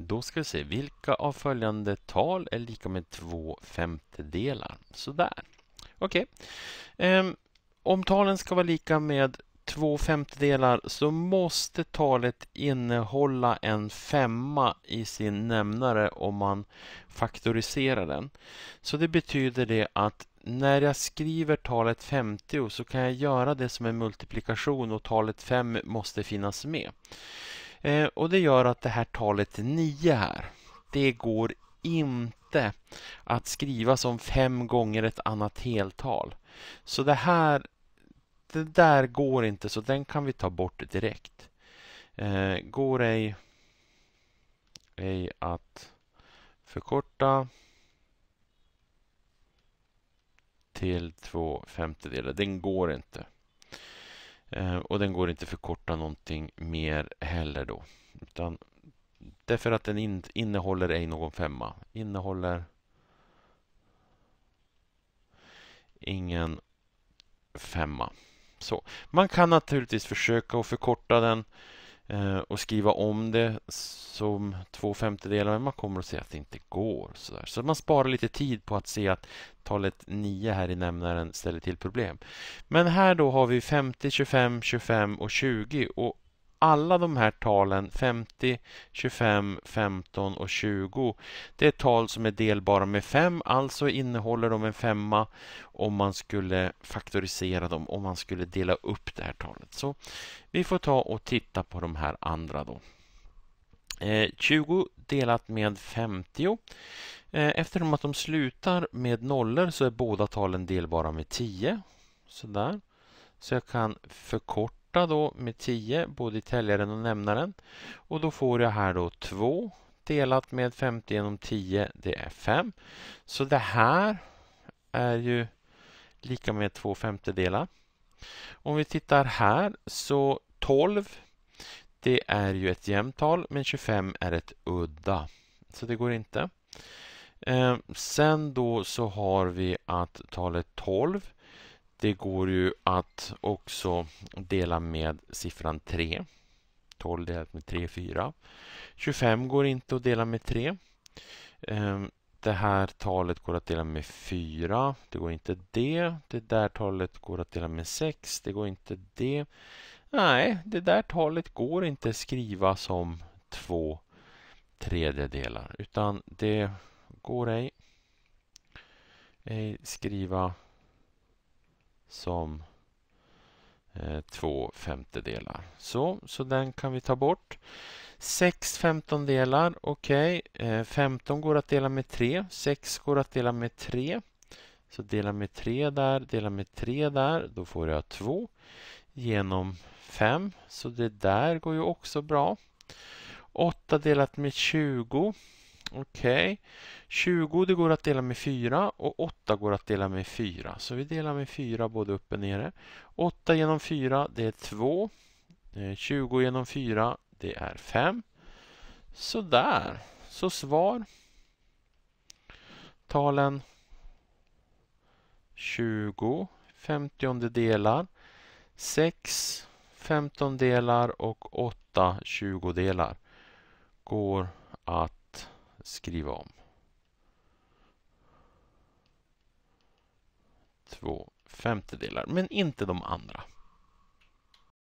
Då ska vi se, vilka av följande tal är lika med två femtedelar? Sådär. Okej. Okay. Ehm, om talen ska vara lika med två femtedelar så måste talet innehålla en femma i sin nämnare om man faktoriserar den. Så det betyder det att när jag skriver talet 50 så kan jag göra det som en multiplikation och talet 5 måste finnas med. Eh, och Det gör att det här talet 9 här, det går inte att skriva som fem gånger ett annat heltal. Så det här, det där går inte, så den kan vi ta bort direkt. Eh, går ej, ej att förkorta till två femtedelar. Den går inte. Eh, och den går inte att förkorta någonting mer heller då. Utan därför att den in, innehåller ej någon femma. Innehåller ingen femma. Så. Man kan naturligtvis försöka att förkorta den Eh, och skriva om det som två femtedelar, men man kommer att se att det inte går. Så, där. så man sparar lite tid på att se att talet 9 här i nämnaren ställer till problem. Men här då har vi 50, 25, 25 och 20 och alla de här talen, 50, 25, 15 och 20, det är tal som är delbara med 5, alltså innehåller de en femma om man skulle faktorisera dem, om man skulle dela upp det här talet. Så vi får ta och titta på de här andra då. 20 eh, delat med 50. Eh, eftersom att de slutar med nollor så är båda talen delbara med 10. Sådär. Så jag kan förkorta starta då med 10 både i täljaren och nämnaren och då får jag här då 2 delat med 50 genom 10 det är 5. Så det här är ju lika med 2 femtedelar. Om vi tittar här så 12 det är ju ett jämnt tal men 25 är ett udda. Så det går inte. Eh, sen då så har vi att talet 12 det går ju att också dela med siffran 3. 12 delat med 3 är 4. 25 går inte att dela med 3. Ehm, det här talet går att dela med 4. Det går inte det. Det där talet går att dela med 6. Det går inte det. Nej, det där talet går inte att skriva som 2 tredjedelar utan det går ej, ej skriva som eh, två femtedelar. Så, så den kan vi ta bort. 6 femtondelar, okej. Eh, okay. 15 går att dela med 3. 6 går att dela med 3. Så dela med 3 där, dela med 3 där, då får jag 2 genom 5. Så det där går ju också bra. 8 delat med 20 Okej. Okay. 20 det går att dela med 4 och 8 går att dela med 4. Så vi delar med 4 både upp och nere. 8 genom 4 det är 2. 20 eh, genom 4 det är 5. Sådär. Så svar. Talen 20 femtiondelar, 6 delar och 8 tjugodelar går att skriva om. 2 femtedelar, men inte de andra.